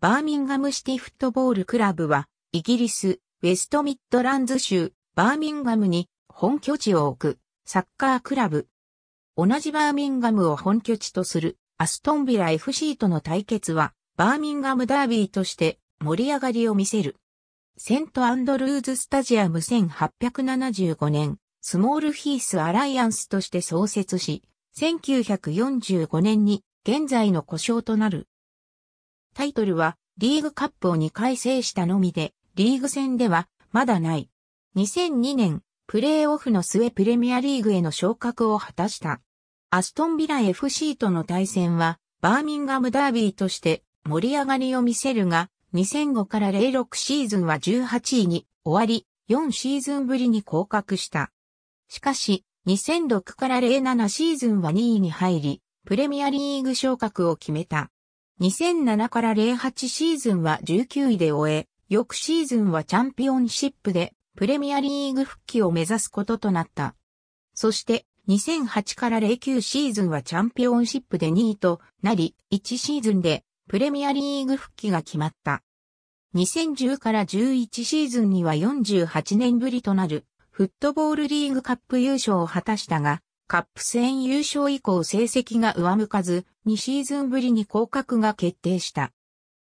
バーミンガムシティフットボールクラブは、イギリス、ウェストミッドランズ州、バーミンガムに本拠地を置く、サッカークラブ。同じバーミンガムを本拠地とする、アストンビラ FC との対決は、バーミンガムダービーとして盛り上がりを見せる。セントアンドルーズスタジアム1875年、スモールヒースアライアンスとして創設し、1945年に現在の故障となるタイトルはリーグカップを2回制したのみで、リーグ戦ではまだない。2002年、プレーオフの末プレミアリーグへの昇格を果たした。アストンビラ FC との対戦は、バーミンガムダービーとして盛り上がりを見せるが、2005から06シーズンは18位に終わり、4シーズンぶりに降格した。しかし、2006から07シーズンは2位に入り、プレミアリーグ昇格を決めた。2007から08シーズンは19位で終え、翌シーズンはチャンピオンシップでプレミアリーグ復帰を目指すこととなった。そして2008から09シーズンはチャンピオンシップで2位となり、1シーズンでプレミアリーグ復帰が決まった。2010から11シーズンには48年ぶりとなるフットボールリーグカップ優勝を果たしたが、カップ戦優勝以降成績が上向かず、2シーズンぶりに降格が決定した。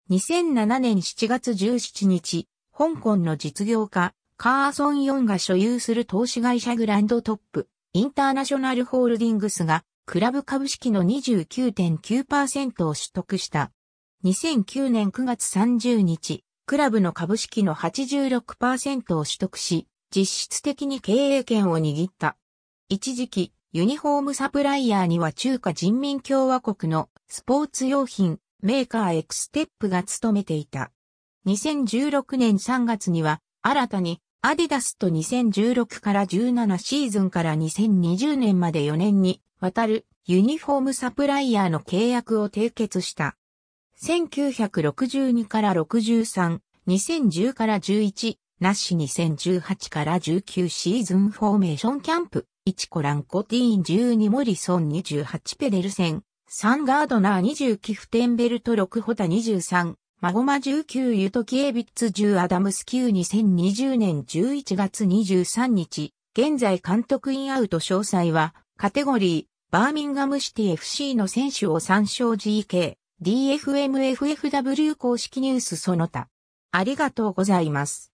2007年7月17日、香港の実業家、カーソン・ヨンが所有する投資会社グランドトップ、インターナショナルホールディングスが、クラブ株式の29.9%を取得した。2009年9月30日、クラブの株式の86%を取得し、実質的に経営権を握った。一時期、ユニフォームサプライヤーには中華人民共和国のスポーツ用品メーカーエクステップが務めていた。2016年3月には新たにアディダスと2016から17シーズンから2020年まで4年にわたるユニフォームサプライヤーの契約を締結した。1962から63、2010から11、なし2018から19シーズンフォーメーションキャンプ1コランコティーン12モリソン28ペデルセン、3ガードナー20キフテンベルト6ホタ23、マゴマ19ユトキエビッツ10アダムス9 2020年11月23日、現在監督インアウト詳細は、カテゴリー、バーミンガムシティ FC の選手を参照 GK、DFMFFW 公式ニュースその他。ありがとうございます。